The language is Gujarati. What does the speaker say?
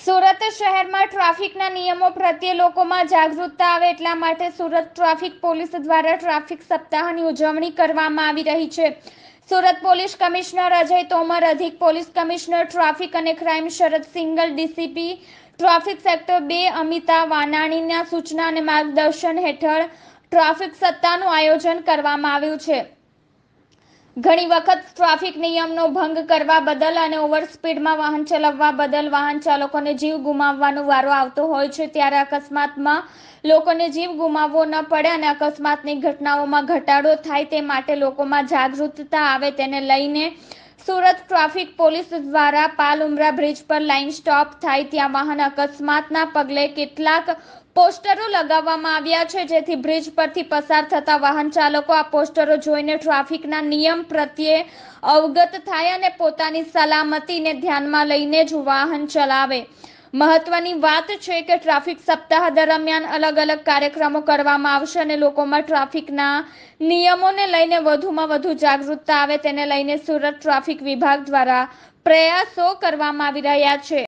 સુરત શહેરમાં ટ્રાફિકના નિયમો પ્રત્યે લોકોમાં જાગૃતતા આવે એટલા માટે સુરત ટ્રાફિક પોલીસ દ્વારા ટ્રાફિક સપ્તાહની ઉજવણી કરવામાં આવી રહી છે સુરત પોલીસ કમિશનર અજય તોમર અધિક પોલીસ કમિશનર ટ્રાફિક અને crime Sharad Singhal DCP traffic sector બે અમિતા વાનાણીના સૂચના અને માર્ગદર્શન હેઠળ ટ્રાફિક સત્તાનું આયોજન કરવામાં આવ્યું છે ઘણી વખત ટ્રાફિક નિયમનો ભંગ કરવા બદલ અને ઓવરસ્પીડમાં વાહન ચલાવવા બદલ વાહન ચાલકોને જીવ ગુમાવવાનો વારો આવતો હોય છે ત્યારે અકસ્માતમાં લોકોને જીવ ગુમાવવો ન પડે અને અકસ્માતની ઘટનાઓમાં ઘટાડો થાય તે માટે લોકોમાં જાગૃતતા આવે તેને લઈને સુરત ટ્રાફિક પોલીસ દ્વારા પાલ ઉમરા બ્રિજ પર લાઇન સ્ટોપ થાય ત્યાં વાહન અકસ્માતના પગલે કેટલાક પોસ્ટરો લગાવવામાં આવ્યા છે જેથી બ્રિજ પરથી પસાર થતા વાહન ચાલકો આ પોસ્ટરો જોઈને ટ્રાફિકના નિયમ પ્રત્યે અવગત થાય અને પોતાની સલામતીને ધ્યાનમાં લઈને જ વાહન ચલાવે મહત્વની વાત છે કે ટ્રાફિક સપ્તાહ દરમિયાન અલગ અલગ કાર્યક્રમો કરવામાં આવશે અને લોકોમાં ટ્રાફિકના નિયમોને લઈને વધુમાં વધુ જાગૃતતા આવે તેને લઈને સુરત ટ્રાફિક વિભાગ દ્વારા પ્રયાસો કરવામાં આવી રહ્યા છે